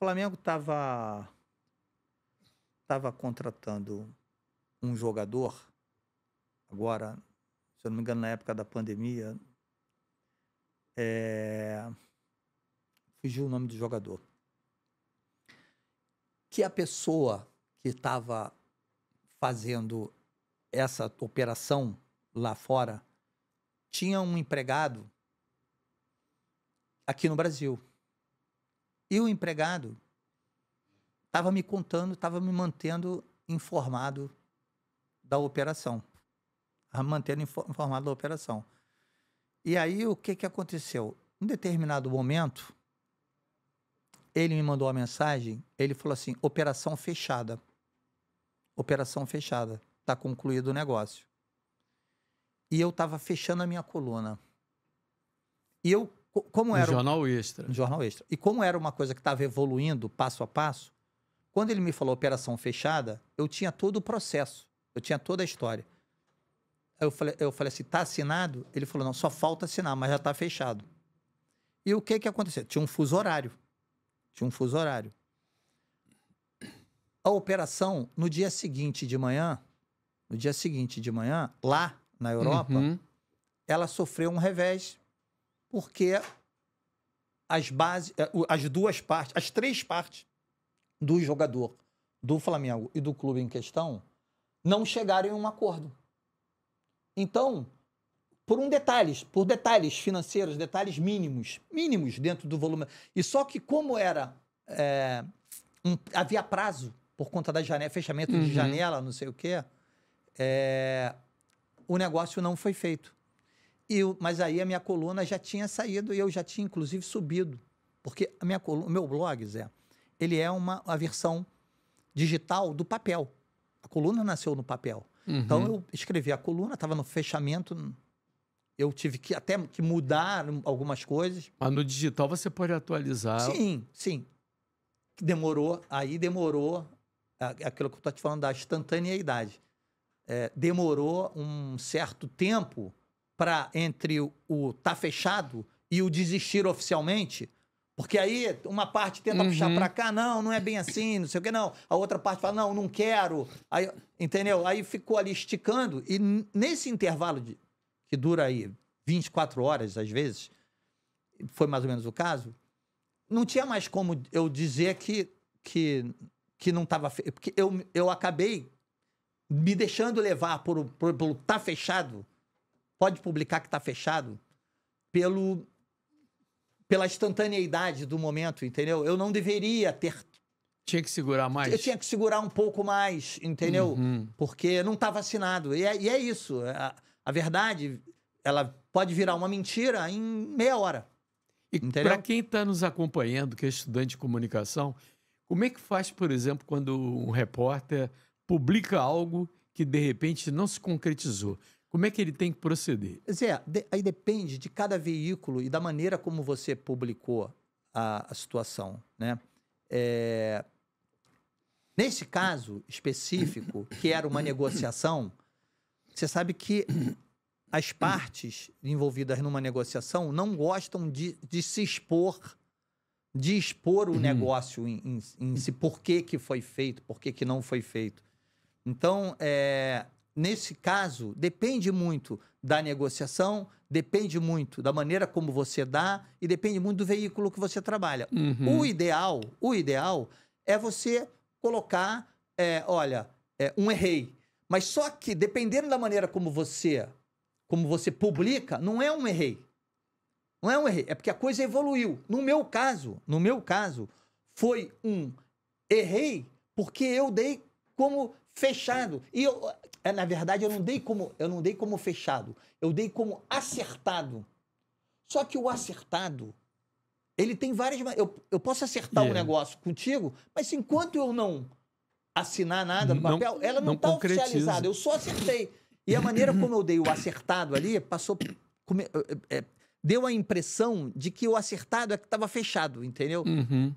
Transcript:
Flamengo estava tava contratando um jogador, agora, se eu não me engano, na época da pandemia, é... fugiu o nome do jogador. Que a pessoa que estava fazendo essa operação lá fora tinha um empregado aqui no Brasil e o empregado estava me contando, estava me mantendo informado da operação. Mantendo informado da operação. E aí, o que, que aconteceu? Em determinado momento, ele me mandou uma mensagem, ele falou assim: operação fechada. Operação fechada. Está concluído o negócio. E eu estava fechando a minha coluna. E eu como era um jornal extra. Um jornal extra. E como era uma coisa que estava evoluindo passo a passo, quando ele me falou operação fechada, eu tinha todo o processo, eu tinha toda a história. Eu falei, eu falei assim, tá assinado? Ele falou, não, só falta assinar, mas já está fechado. E o que que aconteceu? Tinha um fuso horário. Tinha um fuso horário. A operação, no dia seguinte de manhã, no dia seguinte de manhã, lá na Europa, uhum. ela sofreu um revés porque as bases, é, as duas partes, as três partes do jogador do Flamengo e do clube em questão não chegaram a um acordo. Então, por um detalhes, por detalhes financeiros, detalhes mínimos, mínimos dentro do volume. E só que como era é, um, havia prazo por conta da janela, fechamento uhum. de janela, não sei o quê, é, o negócio não foi feito mas aí a minha coluna já tinha saído e eu já tinha, inclusive, subido. Porque a minha coluna, o meu blog, Zé, ele é uma, uma versão digital do papel. A coluna nasceu no papel. Uhum. Então eu escrevi a coluna, estava no fechamento. Eu tive que até que mudar algumas coisas. Mas no digital você pode atualizar. Sim, sim. Demorou, aí demorou aquilo que eu estou te falando da instantaneidade. É, demorou um certo tempo para entre o, o tá fechado e o desistir oficialmente, porque aí uma parte tenta uhum. puxar para cá, não, não é bem assim, não sei o que, não. A outra parte fala, não, não quero. Aí, entendeu? Aí ficou ali esticando. E nesse intervalo de, que dura aí 24 horas, às vezes, foi mais ou menos o caso, não tinha mais como eu dizer que, que, que não estava. Fe... Porque eu, eu acabei me deixando levar por, por, pelo tá fechado pode publicar que está fechado pelo pela instantaneidade do momento, entendeu? Eu não deveria ter tinha que segurar mais. Eu tinha que segurar um pouco mais, entendeu? Uhum. Porque não estava tá assinado E é, e é isso. É, a, a, verdade, ela pode virar uma mentira em meia hora. E para quem está nos acompanhando, que é estudante de comunicação, como é que faz, por exemplo, quando um repórter publica algo que de repente não se concretizou? Como é que ele tem que proceder? Zé, de, aí depende de cada veículo e da maneira como você publicou a, a situação, né? É, nesse caso específico, que era uma negociação, você sabe que as partes envolvidas numa negociação não gostam de, de se expor, de expor o uhum. negócio em, em, em si, por que, que foi feito, por que, que não foi feito. Então, é, nesse caso, depende muito da negociação, depende muito da maneira como você dá e depende muito do veículo que você trabalha. Uhum. O ideal, o ideal é você colocar, é, olha, é, um errei. Mas só que dependendo da maneira como você, como você publica, não é um errei. Não é um errei, é porque a coisa evoluiu. No meu caso, no meu caso, foi um errei porque eu dei como fechado. E eu, é, na verdade, eu não dei como eu não dei como fechado, eu dei como acertado. Só que o acertado, ele tem várias. Eu, eu posso acertar yeah. um negócio contigo, mas enquanto eu não assinar nada no papel, ela não está oficializada. Eu só acertei. E a maneira como eu dei o acertado ali passou. Come, é, deu a impressão de que o acertado é que estava fechado, entendeu? Uhum.